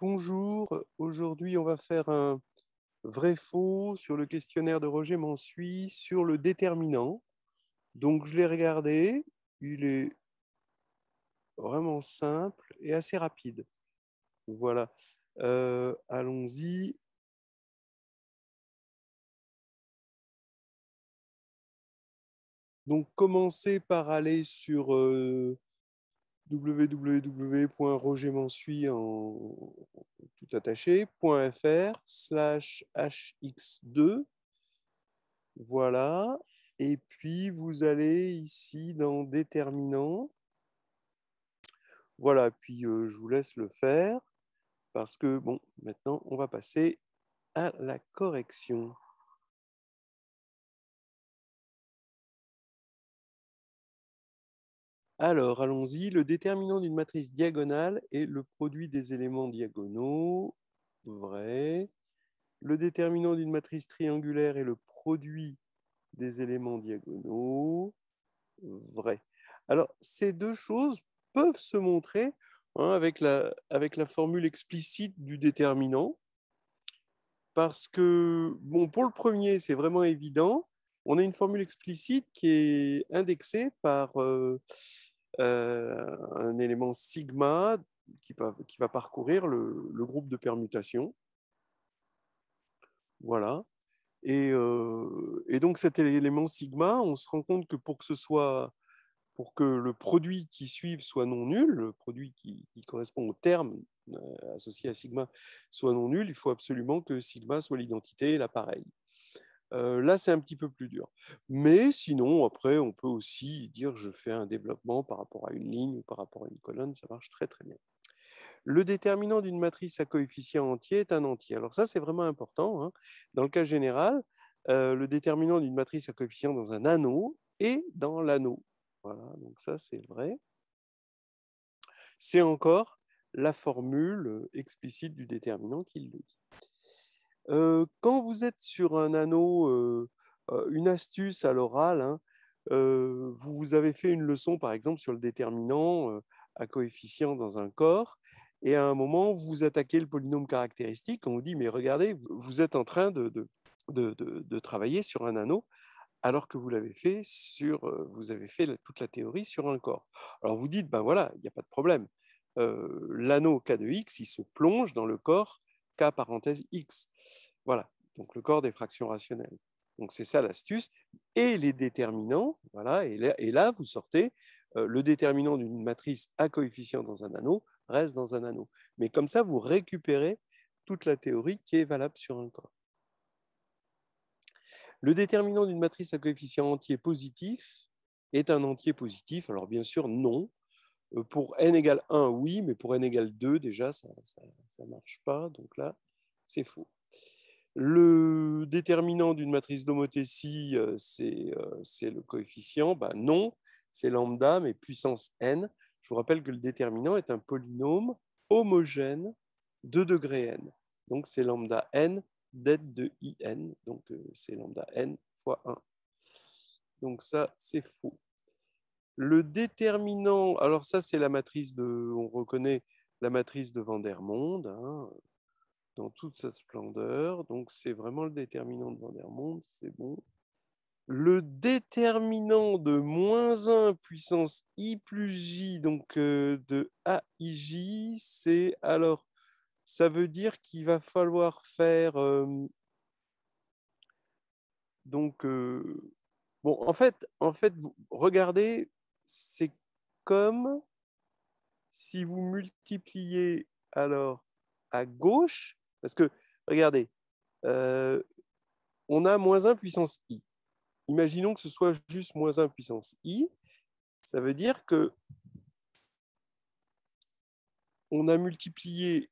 Bonjour, aujourd'hui on va faire un vrai-faux sur le questionnaire de Roger Mansuy sur le déterminant. Donc je l'ai regardé, il est vraiment simple et assez rapide. Voilà, euh, allons-y. Donc commencez par aller sur... Euh, www.rogermansuit en tout attaché.fr slash hx2. Voilà. Et puis, vous allez ici dans déterminant. Voilà, puis euh, je vous laisse le faire parce que, bon, maintenant, on va passer à la correction. Alors, allons-y. Le déterminant d'une matrice diagonale est le produit des éléments diagonaux. Vrai. Le déterminant d'une matrice triangulaire est le produit des éléments diagonaux. Vrai. Alors, ces deux choses peuvent se montrer hein, avec, la, formule explicite du déterminant. Parce que, bon, pour le premier, c'est vraiment évident on a une formule explicite qui est indexée par, euh, euh, un élément sigma qui va, parcourir le, groupe de permutation. Voilà. Euh, et, donc cet élément sigma, on se rend compte que pour que ce soit pour que le produit qui suive soit non nul, le produit qui, qui correspond au terme euh, associé à sigma soit non nul, il faut absolument que sigma soit l'identité et l'appareil là, c'est un petit peu plus dur. Mais sinon, après, on peut aussi dire je fais un développement par rapport à une ligne ou par rapport à une colonne, ça marche très très bien. Le déterminant d'une matrice à coefficient entier est un entier. Alors ça, c'est vraiment important. Hein. Dans le cas général, le déterminant d'une matrice à coefficient dans un anneau est dans l'anneau. Voilà, donc ça, c'est vrai. C'est encore la formule explicite du déterminant qui le dit. Euh, quand vous êtes sur un anneau, euh, euh, une astuce à l'oral, hein, vous avez fait une leçon, par exemple, sur le déterminant à coefficient dans un corps, et à un moment, vous attaquez le polynôme caractéristique, on vous dit, mais regardez, vous êtes en train de, de, de, de travailler sur un anneau, alors que vous l'avez fait sur, vous avez fait toute la théorie sur un corps. Alors vous dites, ben voilà, il n'y a pas de problème. l'anneau K de X, il se plonge dans le corps K parenthèse X. Voilà, donc le corps des fractions rationnelles. Donc c'est ça l'astuce. Et les déterminants, voilà, et là, vous sortez, euh, le déterminant d'une matrice à coefficient dans un anneau reste dans un anneau. Mais comme ça, vous récupérez toute la théorie qui est valable sur un corps. Le déterminant d'une matrice à coefficient entier positif est un entier positif. Alors bien sûr, non, pour n égale 1, oui, mais pour n égale 2, déjà, ça ne marche pas. Donc là, c'est faux. Le déterminant d'une matrice d'homothétie, c'est le coefficient. Bah, non, c'est lambda, mais puissance n. Je vous rappelle que le déterminant est un polynôme homogène de degré n. Donc c'est lambda n d'être de n. Donc c'est lambda n fois 1. Donc ça, c'est faux. Le déterminant, alors ça c'est la matrice de, on reconnaît la matrice de Vandermonde hein, dans toute sa splendeur. Donc c'est vraiment le déterminant de Vandermonde. c'est bon. Le déterminant de moins 1 puissance i plus j, donc euh, de aij, c'est alors, ça veut dire qu'il va falloir faire... Euh, donc, euh, bon, en fait, en fait, regardez, c'est comme si vous multipliez alors à gauche, parce que regardez, euh, on a moins 1 puissance i. Imaginons que ce soit juste moins 1 puissance i. Ça veut dire que on a multiplié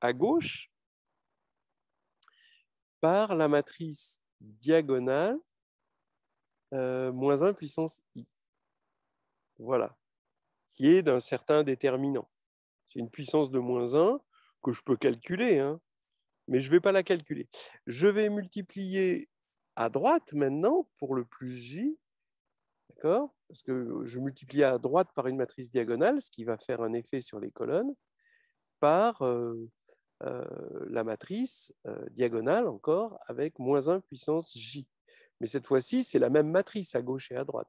à gauche par la matrice diagonale euh, moins 1 puissance i. Voilà. Qui est d'un certain déterminant. C'est une puissance de moins 1 que je peux calculer, hein. mais je ne vais pas la calculer. Je vais multiplier à droite maintenant pour le plus j, d'accord Parce que je multiplie à droite par une matrice diagonale, ce qui va faire un effet sur les colonnes, par euh, euh, la matrice euh, diagonale encore avec moins 1 puissance j. Mais cette fois-ci, c'est la même matrice à gauche et à droite.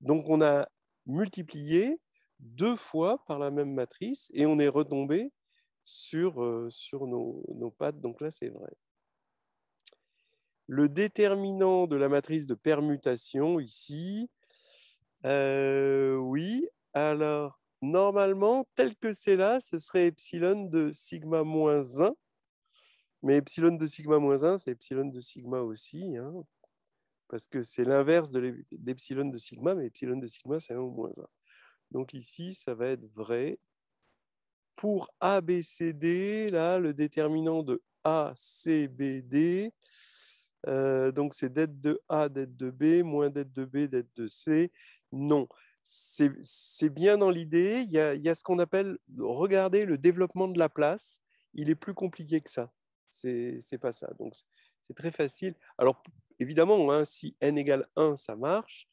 Donc on a multiplié deux fois par la même matrice et on est retombé sur, euh, sur nos, pattes. Donc là, c'est vrai. Le déterminant de la matrice de permutation ici, euh, oui, alors normalement, tel que c'est là, ce serait epsilon de sigma moins 1. Mais epsilon de sigma moins 1, c'est epsilon de sigma aussi. Hein parce que c'est l'inverse de d'epsilon de sigma, mais epsilon de sigma, c'est 1 moins 1. Donc ici, ça va être vrai. Pour ABCD, là, le déterminant de ACBD, euh, donc c'est d'être de A, d'être de B, moins d'être de B, d'être de C. Non, c'est bien dans l'idée. Il, y a, ce qu'on appelle, regardez, le développement de la place. Il est plus compliqué que ça. C'est pas ça. Donc, c'est très facile. Alors, Évidemment, hein, si n égale 1, ça marche,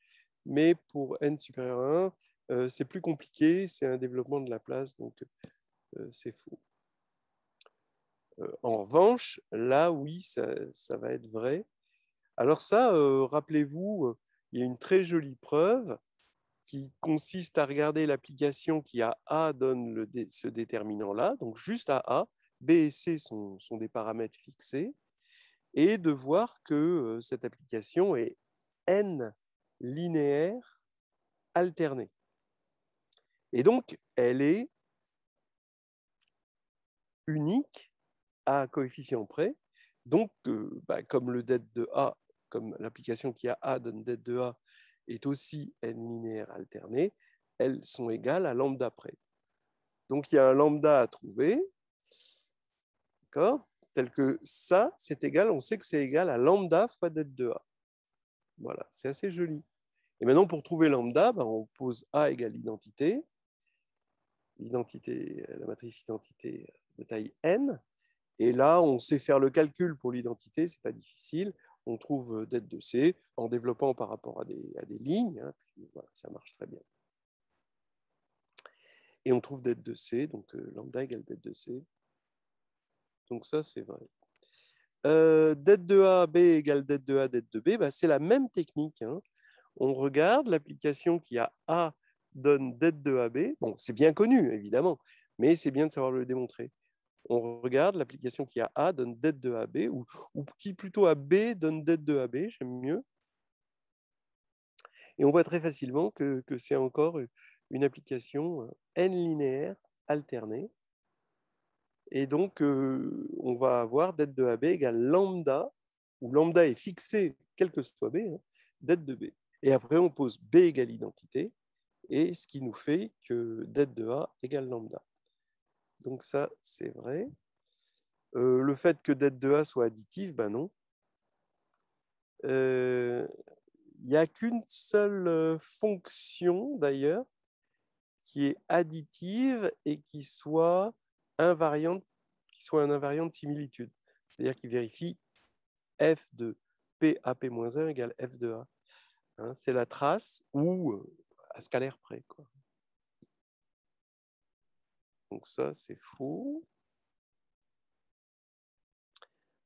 mais pour n supérieur à 1, euh, c'est plus compliqué, c'est un développement de la place, donc euh, c'est faux. Euh, en revanche, là, oui, ça, va être vrai. Alors ça, rappelez-vous, il y a une très jolie preuve qui consiste à regarder l'application qui à A donne ce déterminant-là, donc juste à A, B et C sont des paramètres fixés, et de voir que euh, cette application est n linéaire alternée. Et donc, elle est unique à coefficient près. Donc, euh, bah, comme le det de A, comme l'application qui a A donne det de A, est aussi n linéaire alternée, elles sont égales à lambda près. Donc, il y a un lambda à trouver. D'accord tel que ça, c'est égal, on sait que c'est égal à lambda fois dette de A. Voilà, c'est assez joli. Et maintenant, pour trouver lambda, ben, on pose A égale identité, identité, la matrice identité de taille n. Et là, on sait faire le calcul pour l'identité, c'est pas difficile. On trouve dette de C en développant par rapport à des, à des lignes. Hein, ça marche très bien. Et on trouve dette de C, donc euh, lambda égale dette de C. Donc ça, c'est vrai. Euh, dette de A B égale dette de A, dette de B, bah, c'est la même technique. Hein. On regarde l'application qui a A donne dette de AB. Bon, c'est bien connu, évidemment, mais c'est bien de savoir le démontrer. On regarde l'application qui a A donne dette de AB, ou, ou qui plutôt B, donne dette de AB, j'aime mieux. Et on voit très facilement que c'est encore une application euh, n linéaire alternée. Et donc, euh, on va avoir dette de AB égale lambda, où lambda est fixé, quel que soit B, hein, de B. Et après, on pose B égale identité, et ce qui nous fait que dette de A égale lambda. Donc ça, c'est vrai. Euh, le fait que dette de A soit additive, ben non. Euh, il n'y a qu'une seule fonction, d'ailleurs, qui est additive et qui soit invariant, qui soit un invariant de similitude. C'est-à-dire qu'il vérifie f de PAP-1 égale f de A. Hein, c'est la trace ou euh, à scalaire près. Quoi. Donc ça, c'est faux.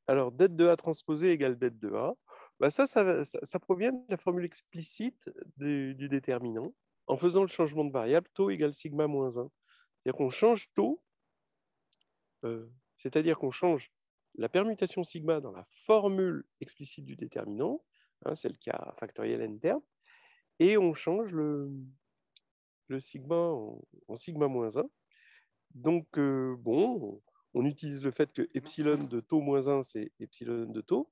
Alors, dette de A transposée égale dette de A. Bah, ça, ça, provient de la formule explicite du, du, déterminant. En faisant le changement de variable, taux égale sigma moins 1. C'est-à-dire qu'on change taux euh, c'est-à-dire qu'on change la permutation sigma dans la formule explicite du déterminant, hein, c'est le cas factoriel n terme, et on change le, sigma en, sigma moins 1. Donc, euh, bon, on utilise le fait que epsilon de taux moins 1, c'est epsilon de taux.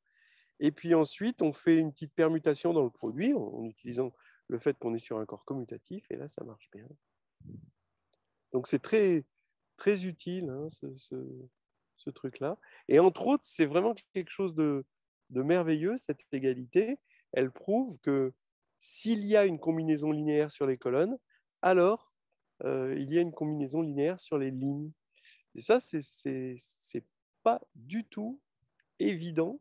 Et puis ensuite, on fait une petite permutation dans le produit en utilisant le fait qu'on est sur un corps commutatif, et là, ça marche bien. Donc, c'est très, très utile, hein, ce, truc-là. Et entre autres, c'est vraiment quelque chose de, merveilleux, cette égalité. Elle prouve que s'il y a une combinaison linéaire sur les colonnes, alors euh, il y a une combinaison linéaire sur les lignes. Et ça, c'est pas du tout évident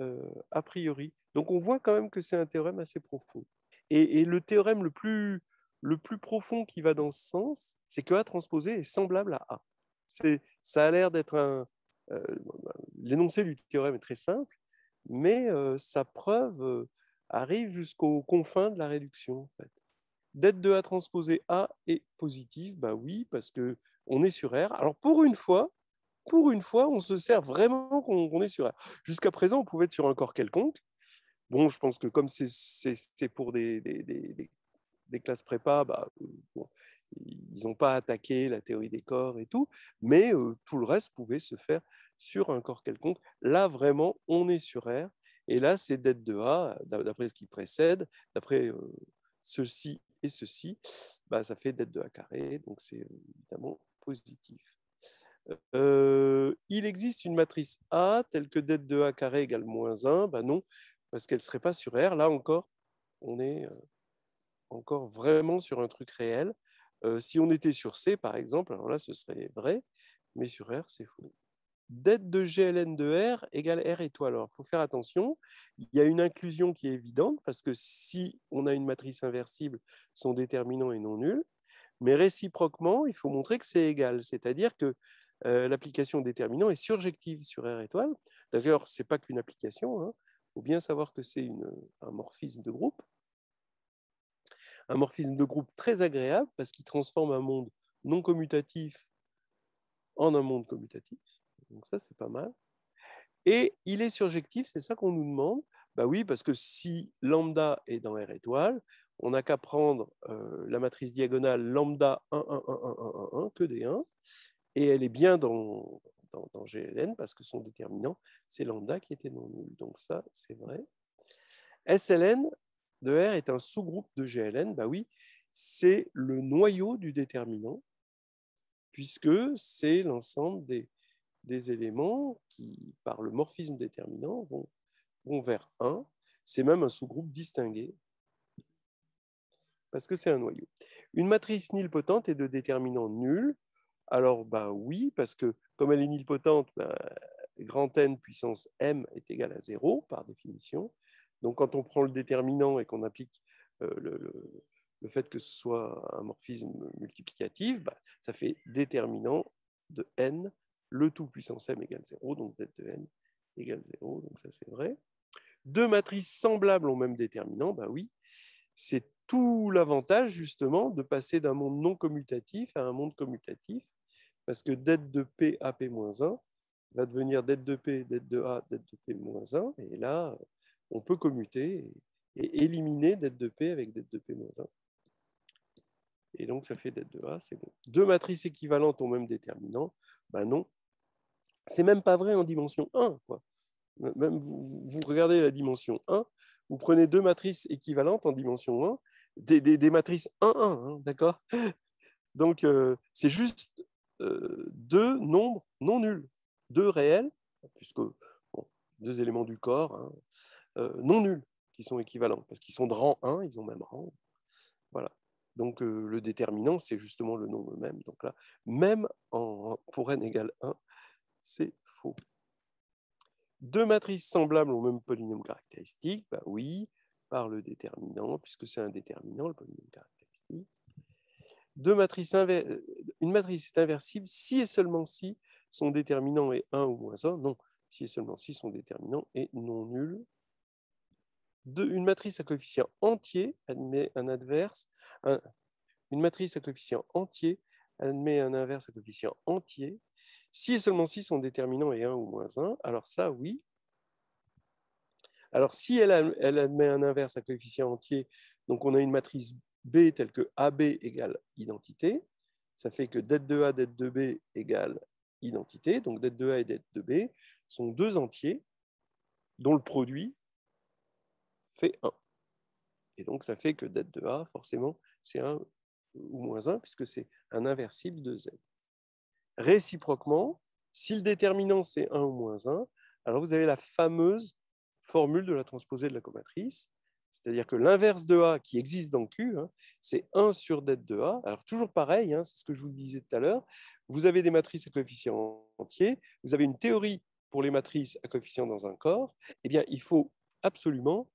euh, a priori. Donc on voit quand même que c'est un théorème assez profond. et, le théorème le plus le plus profond qui va dans ce sens, c'est que A transposé est semblable à A. C'est, ça a l'air d'être un. Euh, l'énoncé du théorème est très simple, mais euh, sa preuve euh, arrive jusqu'aux confins de la réduction. D'être de A transposé A est positive bah oui, parce que on est sur R. Alors pour une fois, pour une fois, on se sert vraiment qu'on, est sur R. Jusqu'à présent, on pouvait être sur un corps quelconque. Bon, je pense que comme c'est, pour des, des classes prépa, bah, euh, ils n'ont pas attaqué la théorie des corps et tout, mais euh, tout le reste pouvait se faire sur un corps quelconque. Là, vraiment, on est sur R. Et là, c'est d'être de A, d'après ce qui précède, d'après euh, ceci et ceci, bah, ça fait d'être de A carré, donc c'est évidemment positif. il existe une matrice A telle que d'être de A carré égale moins 1, bah, non, parce qu'elle ne serait pas sur R. Là encore, on est encore vraiment sur un truc réel. Euh, si on était sur C, par exemple, alors là, ce serait vrai, mais sur R, c'est faux. Dette de GLN de R égale R étoile. Alors, il faut faire attention, il y a une inclusion qui est évidente, parce que si on a une matrice inversible, son déterminant est non nul, mais réciproquement, il faut montrer que c'est égal, c'est-à-dire que euh, l'application déterminant est surjective sur R étoile. D'ailleurs, ce n'est pas qu'une application, il hein. faut bien savoir que c'est un morphisme de groupe un morphisme de groupe très agréable parce qu'il transforme un monde non commutatif en un monde commutatif. Donc ça, c'est pas mal. Et il est surjectif, c'est ça qu'on nous demande. Bah oui, parce que si lambda est dans R étoile, on n'a qu'à prendre euh, la matrice diagonale lambda 1, 1, 1, 1, 1, 1, que des 1, et elle est bien dans, dans, dans GLN parce que son déterminant, c'est lambda qui était non nul. Donc ça, c'est vrai. SLN, de R est un sous-groupe de GLN, bah oui, c'est le noyau du déterminant, puisque c'est l'ensemble des, éléments qui, par le morphisme déterminant, vont, vers 1. C'est même un sous-groupe distingué, parce que c'est un noyau. Une matrice nilpotente est de déterminant nul. Alors, bah oui, parce que comme elle est nilpotente, bah, n puissance m est égale à 0 par définition. Donc quand on prend le déterminant et qu'on applique euh, le, fait que ce soit un morphisme multiplicatif, bah, ça fait déterminant de n, le tout puissance m égale 0, donc z de n égale 0, donc ça c'est vrai. Deux matrices semblables ont même déterminant, bah oui, c'est tout l'avantage justement de passer d'un monde non commutatif à un monde commutatif, parce que dette de P à P-1 va devenir dette de P, d'être de A, dette de P-1, et là, on peut commuter et, éliminer d'être de P avec dette de P-1. Et donc, ça fait d'être de A, c'est bon. Deux matrices équivalentes ont même déterminant Ben non. C'est même pas vrai en dimension 1. Quoi. Même vous, regardez la dimension 1, vous prenez deux matrices équivalentes en dimension 1, des, des, matrices 1-1, hein, d'accord Donc, euh, c'est juste euh, deux nombres non nuls, deux réels, puisque bon, deux éléments du corps, hein, euh, non nuls qui sont équivalents, parce qu'ils sont de rang 1, ils ont même rang. Voilà. Donc euh, le déterminant, c'est justement le nombre même. Donc là, même en, pour n égale 1, c'est faux. Deux matrices semblables au même polynôme caractéristique, bah oui, par le déterminant, puisque c'est un déterminant, le polynôme caractéristique. Deux matrices euh, une matrice est inversible si et seulement si son déterminant est 1 ou moins 1. Non, si et seulement si son déterminant est non nul une matrice à coefficient entier admet un adverse, une matrice à entier admet un inverse à coefficient entier, si et seulement si son déterminant est 1 ou moins 1, alors ça, oui. Alors si elle, admet un inverse à coefficient entier, donc on a une matrice B telle que AB égale identité, ça fait que dette de A, dette de B égale identité, donc dette de A et dette de B sont deux entiers dont le produit fait 1. Et donc, ça fait que dette de A, forcément, c'est 1 ou moins 1, puisque c'est un inversible de Z. Réciproquement, si le déterminant, c'est 1 ou moins 1, alors vous avez la fameuse formule de la transposée de la comatrice, c'est-à-dire que l'inverse de A qui existe dans Q, hein, c'est 1 sur dette de A. Alors toujours pareil, hein, c'est ce que je vous disais tout à l'heure, vous avez des matrices à coefficients entiers, vous avez une théorie pour les matrices à coefficients dans un corps, eh bien, il faut absolument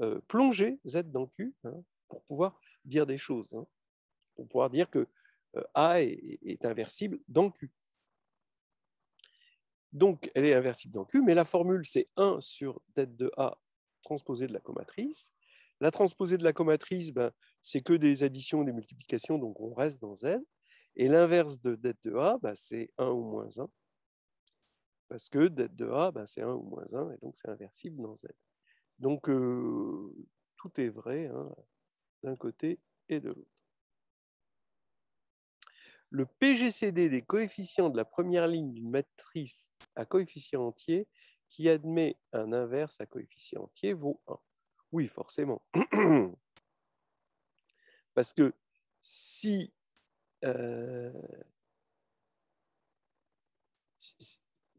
euh, plonger Z dans Q hein, pour pouvoir dire des choses, hein. pour pouvoir dire que euh, A est, inversible dans Q. Donc, elle est inversible dans Q, mais la formule, c'est 1 sur det de A transposée de la comatrice. La transposée de la comatrice, ben, c'est que des additions, des multiplications, donc on reste dans Z. Et l'inverse de det de A, ben, c'est 1 ou moins 1 parce que det de A, ben, c'est 1 ou moins 1, et donc c'est inversible dans Z. Donc, euh, tout est vrai hein, d'un côté et de l'autre. Le PGCD des coefficients de la première ligne d'une matrice à coefficient entier qui admet un inverse à coefficient entier vaut 1. Oui, forcément. Parce que si, euh,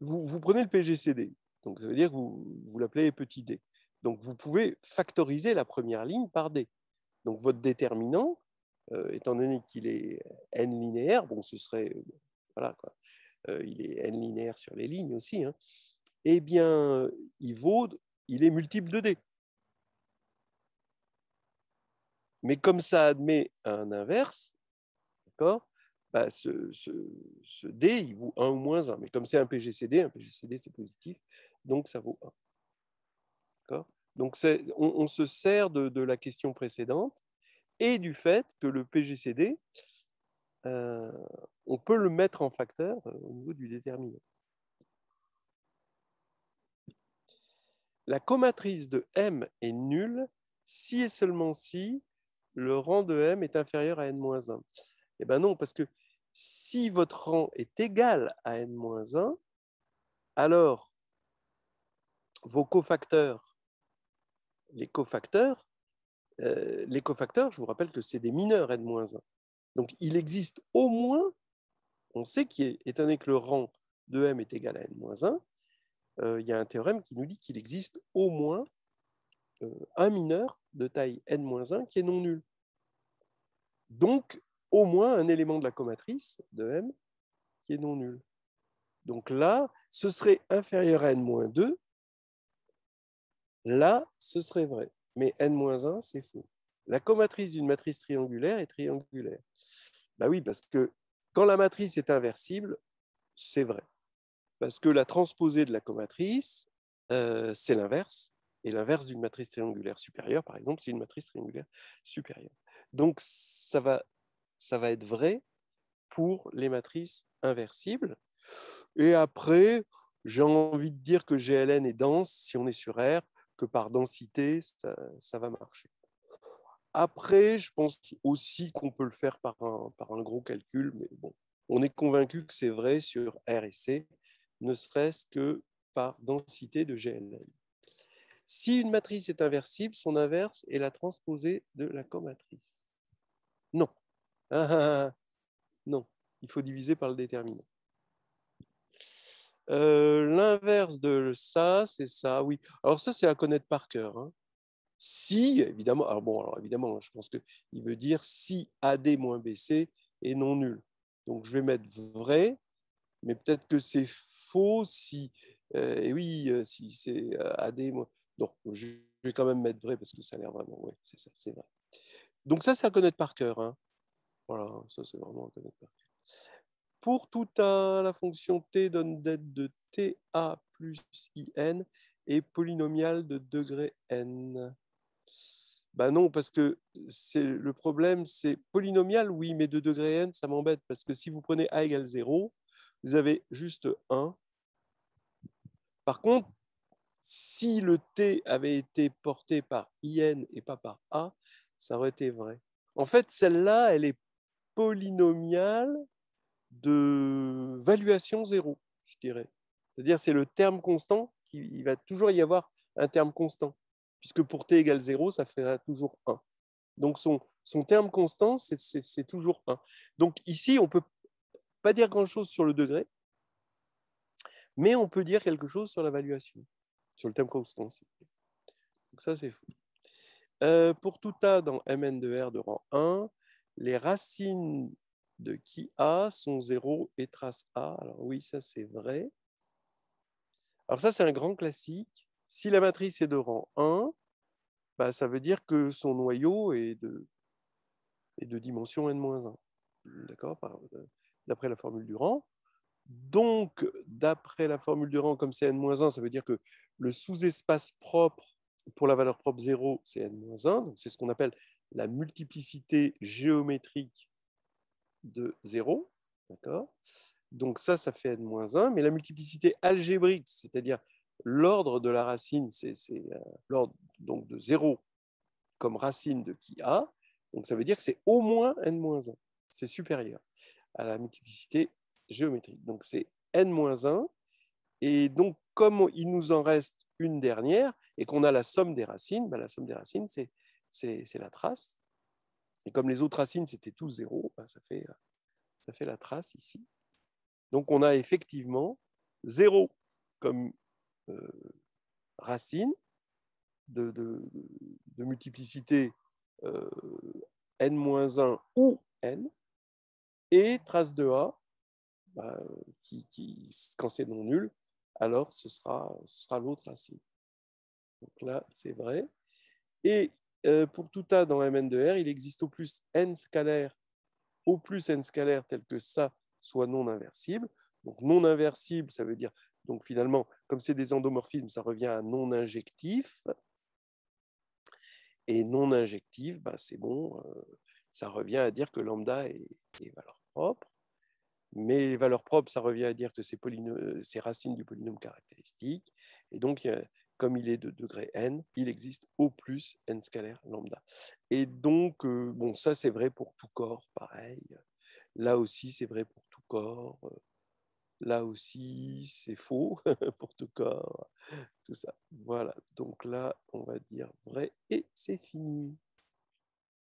vous, prenez le PGCD, donc ça veut dire que vous, vous l'appelez petit d. Donc vous pouvez factoriser la première ligne par D. Donc votre déterminant, euh, étant donné qu'il est n linéaire, bon, ce serait, euh, voilà, quoi, euh, il est n linéaire sur les lignes aussi, hein, eh bien, il vaut, il est multiple de D. Mais comme ça admet un inverse, d'accord bah, ce, ce, D, il vaut 1 ou moins 1. Mais comme c'est un PGCD, un PGCD, c'est positif, donc ça vaut 1. Donc, on, se sert de, la question précédente et du fait que le PGCD, euh, on peut le mettre en facteur euh, au niveau du déterminant. La comatrice de M est nulle si et seulement si le rang de M est inférieur à N-1. Eh bien non, parce que si votre rang est égal à N-1, alors vos cofacteurs euh, les cofacteurs, je vous rappelle que c'est des mineurs N-1. Donc il existe au moins, on sait qu'étant donné que le rang de M est égal à N-1, euh, il y a un théorème qui nous dit qu'il existe au moins euh, un mineur de taille N-1 qui est non nul. Donc au moins un élément de la comatrice de M qui est non nul. Donc là, ce serait inférieur à N-2 Là, ce serait vrai. Mais n-1, c'est faux. La comatrice d'une matrice triangulaire est triangulaire. Bah oui, parce que quand la matrice est inversible, c'est vrai. Parce que la transposée de la comatrice, euh, c'est l'inverse. Et l'inverse d'une matrice triangulaire supérieure, par exemple, c'est une matrice triangulaire supérieure. Donc, ça va, ça va être vrai pour les matrices inversibles. Et après, j'ai envie de dire que GLN est dense si on est sur R, par densité, ça, va marcher. Après, je pense aussi qu'on peut le faire par un, gros calcul, mais bon, on est convaincu que c'est vrai sur R et C, ne serait-ce que par densité de GNL. Si une matrice est inversible, son inverse est la transposée de la comatrice. Non. non, il faut diviser par le déterminant. Euh, l'inverse de ça, c'est ça, oui. Alors ça, c'est à connaître par cœur. Hein. Si, évidemment, bon, alors évidemment, je pense qu'il veut dire si AD moins BC est non nul. Donc je vais mettre vrai, mais peut-être que c'est faux si, euh, et oui, euh, si c'est euh, AD moins. je vais quand même mettre vrai parce que ça a l'air vraiment, oui, c'est ça, c'est vrai. Donc ça, c'est à connaître par cœur. Hein. Voilà, ça, c'est vraiment à connaître par cœur pour tout A, la fonction t donne d'être de ta plus in est polynomiale de degré n. Ben non, parce que c'est le problème, c'est polynomial, oui, mais de degré n, ça m'embête, parce que si vous prenez a égale 0, vous avez juste 1. Par contre, si le t avait été porté par in et pas par a, ça aurait été vrai. En fait, celle-là, elle est polynomiale de valuation zéro, je dirais. C'est-à-dire c'est le terme constant, qui, il va toujours y avoir un terme constant, puisque pour t égale 0, ça fera toujours 1. Donc son, terme constant, c'est toujours 1. Donc ici, on ne peut pas dire grand-chose sur le degré, mais on peut dire quelque chose sur la valuation, sur le terme constant. Donc ça, c'est fou. Euh, pour tout A dans Mn de R de rang 1, les racines de qui A, son 0 et trace A. Alors oui, ça c'est vrai. Alors ça c'est un grand classique. Si la matrice est de rang 1, bah, ça veut dire que son noyau est de, est de dimension n-1, d'accord, euh, d'après la formule du rang. Donc, d'après la formule du rang, comme c'est n-1, ça veut dire que le sous-espace propre pour la valeur propre 0, c'est n-1, donc c'est ce qu'on appelle la multiplicité géométrique de 0. D'accord Donc ça, ça fait n-1. Mais la multiplicité algébrique, c'est-à-dire l'ordre de la racine, c'est euh, l'ordre de 0 comme racine de qui a. Donc ça veut dire que c'est au moins n-1. C'est supérieur à la multiplicité géométrique. Donc c'est n-1. Et donc comme il nous en reste une dernière et qu'on a la somme des racines, ben la somme des racines, c'est la trace. Et comme les autres racines, c'était tout zéro, ben, euh, ça, fait, la trace ici. Donc on a effectivement 0 comme euh, racine de, multiplicité euh, n-1 ou n, et trace de A, ben, qui, quand c'est non nul, alors ce sera, ce sera l'autre racine. Donc là, c'est vrai. Et euh, pour tout A dans mn de r il existe au plus n scalaire, au plus n scalaires tel que ça soit non inversible. Donc non inversible, ça veut dire, donc finalement, comme c'est des endomorphismes, ça revient à non injectif. Et non injectif, bah, c'est bon, euh, ça revient à dire que lambda est, valeur propre. Mais valeur propre, ça revient à dire que c'est euh, racines du polynôme caractéristique. Et donc, comme il est de degré n, il existe au plus n scalaire lambda. Et donc, euh, bon, ça c'est vrai pour tout corps, pareil. Là aussi, c'est vrai pour tout corps. Là aussi, c'est faux pour tout corps. Tout ça. Voilà. Donc là, on va dire vrai et c'est fini.